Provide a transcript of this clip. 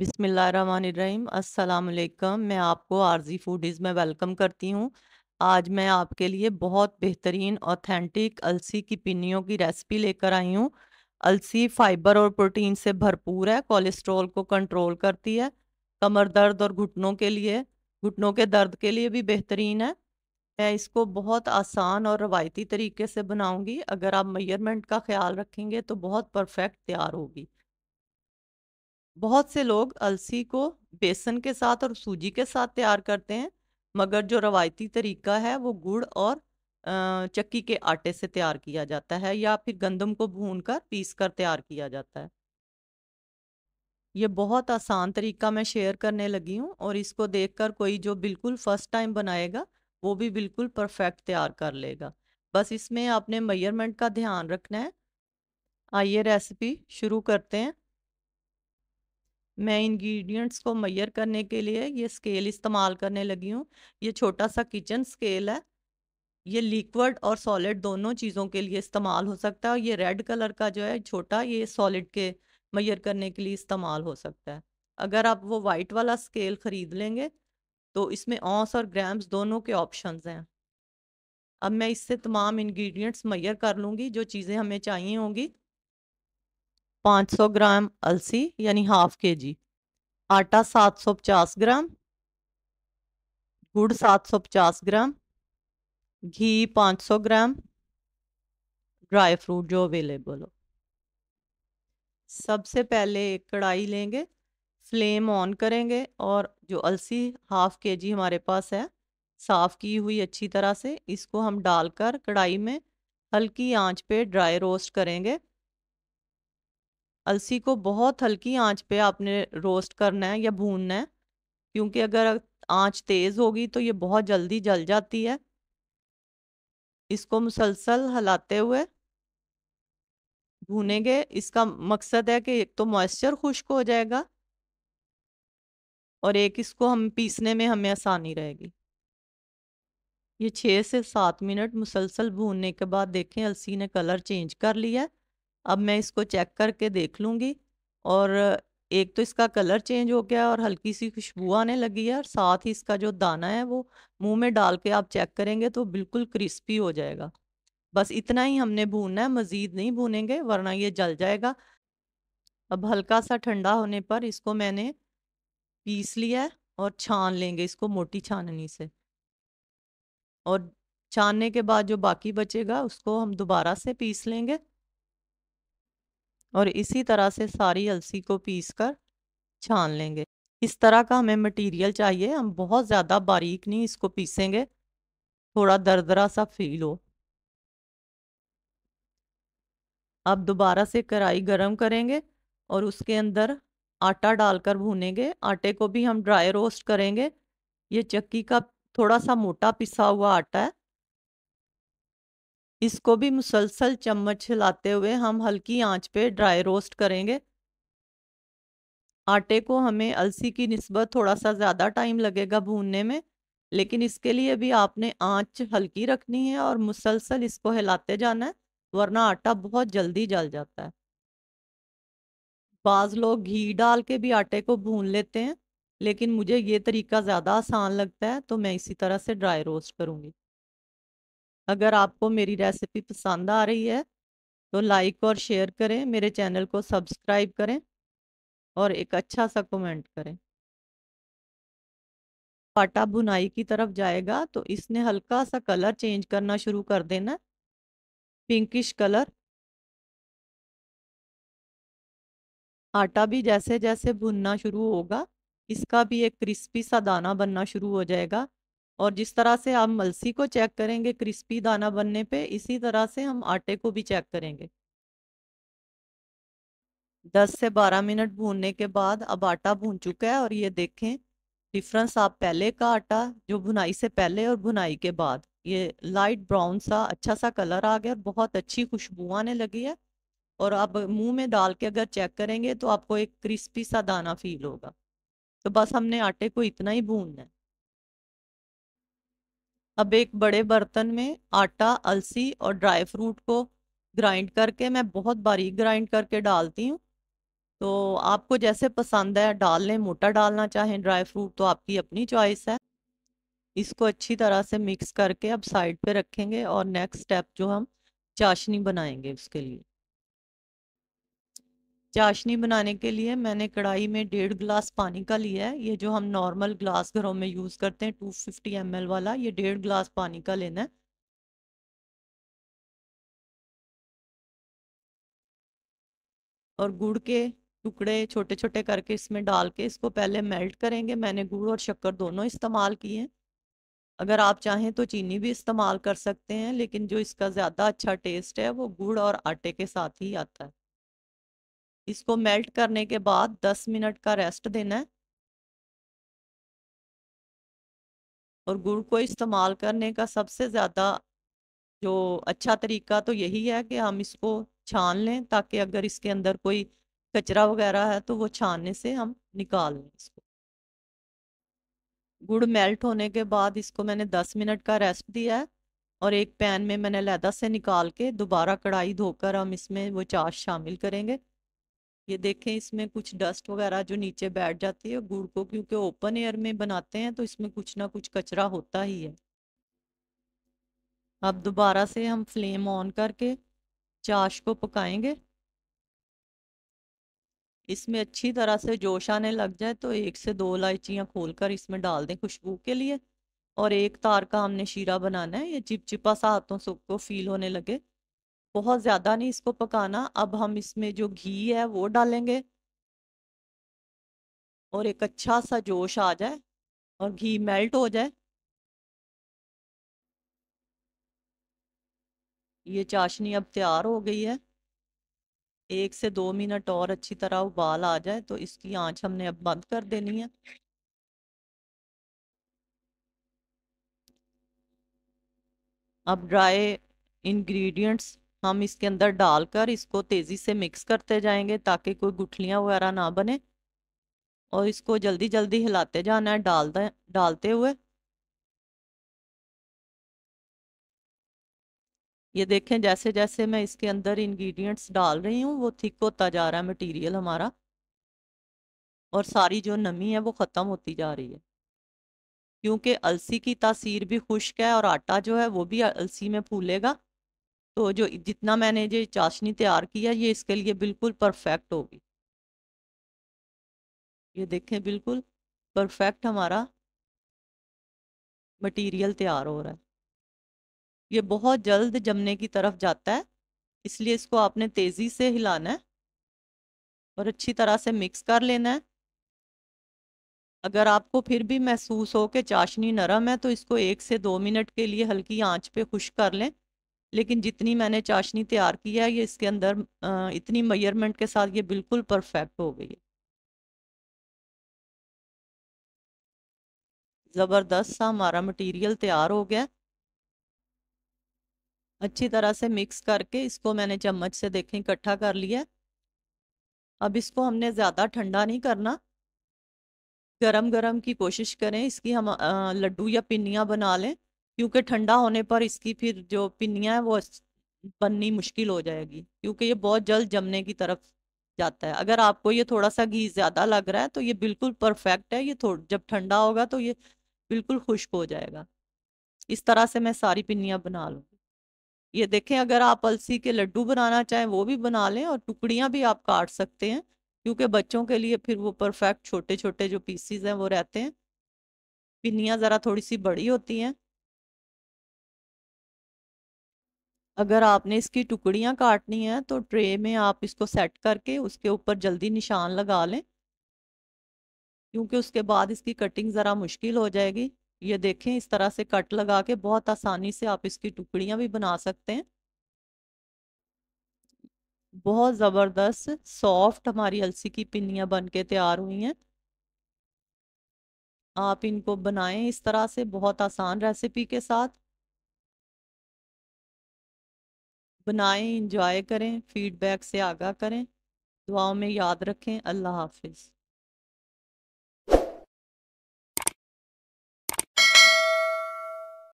बिस्मिल्लाहिर्रहमानिर्रहीम अस्सलाम वालेकुम मैं आपको आरजी फूडीज़ में वेलकम करती हूँ आज मैं आपके लिए बहुत बेहतरीन ऑथेंटिक अलसी की पिनियों की रेसिपी लेकर आई हूँ अलसी फाइबर और प्रोटीन से भरपूर है कोलेस्ट्रॉल को कंट्रोल करती है कमर दर्द और घुटनों के लिए घुटनों के दर्द के लिए भी बेहतरीन है मैं इसको बहुत आसान और रवायती तरीके से बनाऊंगी अगर आप मेयरमेंट का ख्याल रखेंगे तो बहुत परफेक्ट तैयार होगी बहुत से लोग अलसी को बेसन के साथ और सूजी के साथ तैयार करते हैं मगर जो रवायती तरीका है वो गुड़ और चक्की के आटे से तैयार किया जाता है या फिर गंदम को भून कर पीस कर तैयार किया जाता है ये बहुत आसान तरीका मैं शेयर करने लगी हूँ और इसको देखकर कोई जो बिल्कुल फर्स्ट टाइम बनाएगा वो भी बिल्कुल परफेक्ट तैयार कर लेगा बस इसमें आपने मेयरमेंट का ध्यान रखना है आइए रेसिपी शुरू करते हैं मैं इंग्रेडिएंट्स को मैयर करने के लिए ये स्केल इस्तेमाल करने लगी हूँ ये छोटा सा किचन स्केल है ये लिक्विड और सॉलिड दोनों चीज़ों के लिए इस्तेमाल हो सकता है ये रेड कलर का जो है छोटा ये सॉलिड के मैयर करने के लिए इस्तेमाल हो सकता है अगर आप वो वाइट वाला स्केल ख़रीद लेंगे तो इसमें औंस और ग्राम्स दोनों के ऑप्शंस हैं अब मैं इससे तमाम इंग्रेडिएंट्स मैयर कर लूँगी जो चीज़ें हमें चाहिए होंगी 500 ग्राम अलसी यानी हाफ के जी आटा 750 ग्राम गुड़ 750 ग्राम घी 500 ग्राम ड्राई फ्रूट जो अवेलेबल हो सबसे पहले एक कढ़ाई लेंगे फ्लेम ऑन करेंगे और जो अलसी हाफ के जी हमारे पास है साफ़ की हुई अच्छी तरह से इसको हम डालकर कढ़ाई में हल्की आंच पे ड्राई रोस्ट करेंगे अलसी को बहुत हल्की आंच पे आपने रोस्ट करना है या भूनना है क्योंकि अगर आंच तेज़ होगी तो ये बहुत जल्दी जल जाती है इसको मुसलसल हलाते हुए भूनेंगे इसका मकसद है कि एक तो मॉइस्चर खुश्क हो जाएगा और एक इसको हम पीसने में हमें आसानी रहेगी ये छः से सात मिनट मुसलसल भूनने के बाद देखें अलसी ने कलर चेंज कर लिया अब मैं इसको चेक करके देख लूँगी और एक तो इसका कलर चेंज हो गया और हल्की सी खुशबू आने लगी है और साथ ही इसका जो दाना है वो मुंह में डाल के आप चेक करेंगे तो बिल्कुल क्रिस्पी हो जाएगा बस इतना ही हमने भूनना है मज़ीद नहीं भूनेंगे वरना ये जल जाएगा अब हल्का सा ठंडा होने पर इसको मैंने पीस लिया है और छान लेंगे इसको मोटी छाननी से और छानने के बाद जो बाकी बचेगा उसको हम दोबारा से पीस लेंगे और इसी तरह से सारी अलसी को पीस कर छान लेंगे इस तरह का हमें मटेरियल चाहिए हम बहुत ज़्यादा बारीक नहीं इसको पीसेंगे थोड़ा दरदरा सा फील हो अब दोबारा से कढ़ाई गरम करेंगे और उसके अंदर आटा डालकर भूनेंगे आटे को भी हम ड्राई रोस्ट करेंगे ये चक्की का थोड़ा सा मोटा पिसा हुआ आटा है इसको भी मुसलसल चम्मच हिलाते हुए हम हल्की आंच पे ड्राई रोस्ट करेंगे आटे को हमें अलसी की नस्बत थोड़ा सा ज़्यादा टाइम लगेगा भूनने में लेकिन इसके लिए भी आपने आंच हल्की रखनी है और मुसलसल इसको हिलाते जाना है वरना आटा बहुत जल्दी जल जाता है बाज़ लोग घी डाल के भी आटे को भून लेते हैं लेकिन मुझे ये तरीका ज़्यादा आसान लगता है तो मैं इसी तरह से ड्राई रोस्ट करूँगी अगर आपको मेरी रेसिपी पसंद आ रही है तो लाइक और शेयर करें मेरे चैनल को सब्सक्राइब करें और एक अच्छा सा कमेंट करें पाटा बुनाई की तरफ जाएगा तो इसने हल्का सा कलर चेंज करना शुरू कर देना पिंकिश कलर आटा भी जैसे जैसे भुनना शुरू होगा इसका भी एक क्रिस्पी सा दाना बनना शुरू हो जाएगा और जिस तरह से आप मलसी को चेक करेंगे क्रिस्पी दाना बनने पे इसी तरह से हम आटे को भी चेक करेंगे 10 से 12 मिनट भूनने के बाद अब आटा भून चुका है और ये देखें डिफरेंस आप पहले का आटा जो भुनाई से पहले और भुनाई के बाद ये लाइट ब्राउन सा अच्छा सा कलर आ गया और बहुत अच्छी खुशबू आने लगी है और आप मुंह में डाल के अगर चेक करेंगे तो आपको एक क्रिस्पी सा दाना फील होगा तो बस हमने आटे को इतना ही भूनना है अब एक बड़े बर्तन में आटा अलसी और ड्राई फ्रूट को ग्राइंड करके मैं बहुत बारीक ग्राइंड करके डालती हूँ तो आपको जैसे पसंद है डाल लें मोटा डालना चाहें ड्राई फ्रूट तो आपकी अपनी चॉइस है इसको अच्छी तरह से मिक्स करके अब साइड पे रखेंगे और नेक्स्ट स्टेप जो हम चाशनी बनाएंगे उसके लिए चाशनी बनाने के लिए मैंने कढ़ाई में डेढ़ गिलास पानी का लिया है ये जो हम नॉर्मल ग्लास घरों में यूज़ करते हैं टू फिफ्टी एम एल वाला ये डेढ़ गिलास पानी का लेना है और गुड़ के टुकड़े छोटे छोटे करके इसमें डाल के इसको पहले मेल्ट करेंगे मैंने गुड़ और शक्कर दोनों इस्तेमाल किए हैं अगर आप चाहें तो चीनी भी इस्तेमाल कर सकते हैं लेकिन जो इसका ज़्यादा अच्छा टेस्ट है वो गुड़ और आटे के साथ ही आता है इसको मेल्ट करने के बाद दस मिनट का रेस्ट देना है और गुड़ को इस्तेमाल करने का सबसे ज़्यादा जो अच्छा तरीका तो यही है कि हम इसको छान लें ताकि अगर इसके अंदर कोई कचरा वगैरह है तो वो छानने से हम निकाल लें इसको गुड़ मेल्ट होने के बाद इसको मैंने दस मिनट का रेस्ट दिया है और एक पैन में मैंने लैदा से निकाल के दोबारा कढ़ाई धोकर हम इसमें वो चाश शामिल करेंगे ये देखें इसमें कुछ डस्ट वगैरह जो नीचे बैठ जाती है गुड़ को क्योंकि ओपन एयर में बनाते हैं तो इसमें कुछ ना कुछ कचरा होता ही है अब दोबारा से हम फ्लेम ऑन करके चाश को पकाएंगे इसमें अच्छी तरह से जोश आने लग जाए तो एक से दो इलायचियाँ खोल कर इसमें डाल दें खुशबू के लिए और एक तार का हमने शीरा बनाना है ये चिपचिपा सा हाथों सुख को फील होने लगे बहुत ज़्यादा नहीं इसको पकाना अब हम इसमें जो घी है वो डालेंगे और एक अच्छा सा जोश आ जाए और घी मेल्ट हो जाए ये चाशनी अब तैयार हो गई है एक से दो मिनट और अच्छी तरह उबाल आ जाए तो इसकी आंच हमने अब बंद कर देनी है अब ड्राई इंग्रेडिएंट्स हम इसके अंदर डालकर इसको तेज़ी से मिक्स करते जाएंगे ताकि कोई गुठलियाँ वगैरह ना बने और इसको जल्दी जल्दी हिलाते जाना है डाल डालते हुए ये देखें जैसे जैसे मैं इसके अंदर इंग्रेडिएंट्स डाल रही हूँ वो थिक होता जा रहा है मटेरियल हमारा और सारी जो नमी है वो ख़त्म होती जा रही है क्योंकि अलसी की तासीर भी खुश्क है और आटा जो है वो भी अलसी में फूलेगा तो जो जितना मैंने ये चाशनी तैयार किया ये इसके लिए बिल्कुल परफेक्ट होगी ये देखें बिल्कुल परफेक्ट हमारा मटेरियल तैयार हो रहा है ये बहुत जल्द जमने की तरफ जाता है इसलिए इसको आपने तेज़ी से हिलाना है और अच्छी तरह से मिक्स कर लेना है अगर आपको फिर भी महसूस हो कि चाशनी नरम है तो इसको एक से दो मिनट के लिए हल्की आंच पे खुश कर लें लेकिन जितनी मैंने चाशनी तैयार की है ये इसके अंदर इतनी मेयरमेंट के साथ ये बिल्कुल परफेक्ट हो गई है ज़बरदस्त सा हमारा मटेरियल तैयार हो गया अच्छी तरह से मिक्स करके इसको मैंने चम्मच से देखें इकट्ठा कर लिया अब इसको हमने ज़्यादा ठंडा नहीं करना गरम गरम की कोशिश करें इसकी हम लड्डू या पिन्नियाँ बना लें क्योंकि ठंडा होने पर इसकी फिर जो पिन्नियाँ हैं वो बननी मुश्किल हो जाएगी क्योंकि ये बहुत जल्द जमने की तरफ जाता है अगर आपको ये थोड़ा सा घी ज़्यादा लग रहा है तो ये बिल्कुल परफेक्ट है ये थोड़ा जब ठंडा होगा तो ये बिल्कुल खुश्क हो जाएगा इस तरह से मैं सारी पिन्नियाँ बना लूँगी ये देखें अगर आप अलसी के लड्डू बनाना चाहें वो भी बना लें और टुकड़ियाँ भी आप काट सकते हैं क्योंकि बच्चों के लिए फिर वो परफेक्ट छोटे छोटे जो पीसीज हैं वो रहते हैं पिन्नियाँ ज़रा थोड़ी सी बड़ी होती हैं अगर आपने इसकी टुकड़ियाँ काटनी है तो ट्रे में आप इसको सेट करके उसके ऊपर जल्दी निशान लगा लें क्योंकि उसके बाद इसकी कटिंग ज़रा मुश्किल हो जाएगी ये देखें इस तरह से कट लगा के बहुत आसानी से आप इसकी टुकड़ियाँ भी बना सकते हैं बहुत ज़बरदस्त सॉफ्ट हमारी अलसी की पिन्नियाँ बन के तैयार हुई हैं आप इनको बनाएं इस तरह से बहुत आसान रेसिपी के साथ बनाएं इंजॉय करें फीडबैक से आगाह करें दुआओं में याद रखें अल्लाह हाफिज़